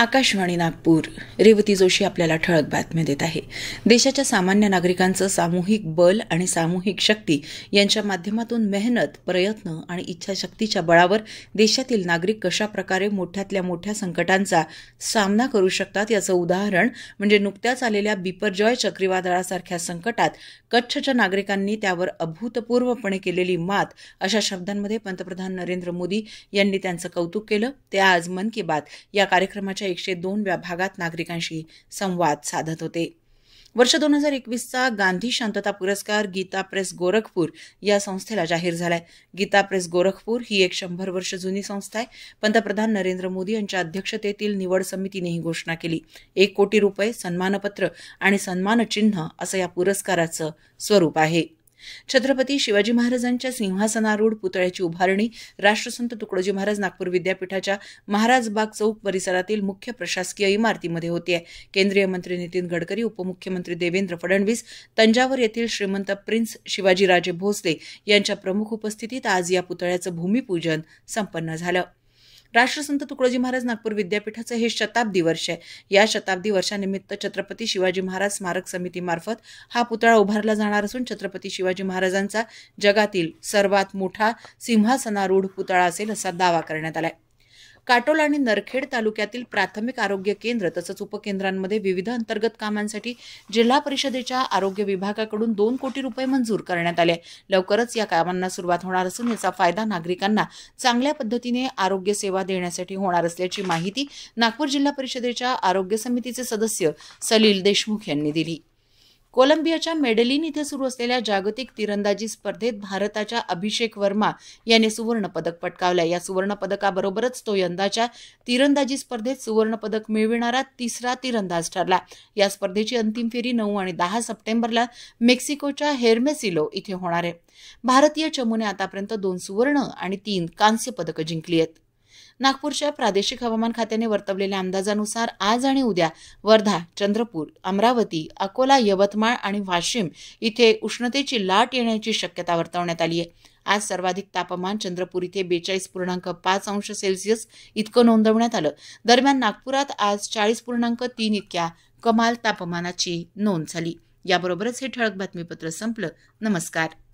आकाशवाणी नागपूर रेवती जोशी आपल्याला ठळक बातम्या देत आहे देशाच्या सामान्य नागरिकांचं सामूहिक बल आणि सामूहिक शक्ती यांच्या माध्यमातून मेहनत प्रयत्न आणि इच्छाशक्तीच्या बळावर देशातील नागरिक कशा प्रकारे मोठ्यातल्या मोठ्या संकटांचा सामना करू शकतात याचं उदाहरण म्हणजे नुकत्याच आलेल्या बिपरजॉय चक्रीवादळासारख्या संकटात कच्छच्या नागरिकांनी त्यावर अभूतपूर्वपणे केलेली मात अशा शब्दांमध्ये पंतप्रधान नरेंद्र मोदी यांनी त्यांचं कौतुक केलं ते आज मन की बात या कार्यक्रमाच्या एकशे दोन भागात नागरिकांशी संवाद साधत होते वर्ष दोन हजार एकवीसचा गांधी शांतता पुरस्कार गीता प्रेस गोरखपूर या संस्थेला जाहीर झालाय गीता प्रेस गोरखपूर ही एक शंभर वर्ष जुनी संस्था आहे पंतप्रधान नरेंद्र मोदी यांच्या अध्यक्षतेतील निवड समितीने ही घोषणा केली एक कोटी रुपये सन्मानपत्र आणि सन्मानचिन्ह असं या पुरस्काराचं स्वरूप आहे छत्रपती शिवाजी महाराजांच्या सिंहासनारूढ पुतळ्याची उभारणी राष्ट्रसंत तुकडोजी महाराज नागपूर विद्यापीठाच्या महाराज बाग चौक परिसरातील मुख्य प्रशासकीय इमारतीमध्ये आहे केंद्रीय मंत्री नितीन गडकरी उपमुख्यमंत्री देवेंद्र फडणवीस तंजावर येथील श्रीमंत प्रिन्स शिवाजीराजे भोसले यांच्या प्रमुख उपस्थितीत आज या पुतळ्याचं भूमिपूजन संपन्न झालं राष्ट्रसंत तुकडोजी महाराज नागपूर विद्यापीठाचं हे शताब्दी वर्ष आहे या शताब्दी वर्षानिमित्त छत्रपती शिवाजी महाराज स्मारक समितीमार्फत हा पुतळा उभारला जाणार असून छत्रपती शिवाजी महाराजांचा जगातील सर्वात मोठा सिंहासनारूढ पुतळा असेल असा दावा करण्यात आला आहे काटोल आणि नरखेड तालुक्यातील प्राथमिक आरोग्य केंद्र तसंच उपकेंद्रांमध्ये विविध अंतर्गत कामांसाठी जिल्हा परिषदेच्या आरोग्य विभागाकडून दोन कोटी रुपये मंजूर करण्यात आले लवकरच या कामांना सुरुवात होणार असून याचा फायदा नागरिकांना चांगल्या पद्धतीने आरोग्य सेवा देण्यासाठी होणार असल्याची माहिती नागपूर जिल्हा परिषदेच्या आरोग्य समितीचे सदस्य सलील देशमुख यांनी दिली कोलंबियाच्या मेडेलिन इथे सुरू असलेल्या जागतिक तिरंदाजी स्पर्धेत भारताच्या अभिषेक वर्मा याने सुवर्णपदक पटकावलं या सुवर्णपदकाबरोबरच तो यंदाच्या तिरंदाजी स्पर्धेत सुवर्णपदक मिळविणारा तिसरा तिरंदाज ठरला या स्पर्धेची अंतिम फेरी नऊ आणि दहा सप्टेंबरला मेक्सिकोच्या हेर्मेसिलो इथे होणार आहे भारतीय चमूने आतापर्यंत दोन सुवर्ण आणि तीन कांस्य पदकं जिंकली आहेत नागपूरच्या प्रादेशिक हवामान खात्याने वर्तवलेल्या अंदाजानुसार आज आणि उद्या वर्धा चंद्रपूर अमरावती अकोला यवतमाळ आणि वाशिम इथे उष्णतेची लाट येण्याची शक्यता वर्तवण्यात आली आहे आज सर्वाधिक तापमान चंद्रपूर इथे बेचाळीस पूर्णांक पाच अंश सेल्सिअस इतकं नोंदवण्यात आलं दरम्यान नागपुरात आज चाळीस पूर्णांक तीन इतक्या कमाल तापमानाची नोंद झाली याबरोबरच हे ठळक बातमीपत्र संपलं नमस्कार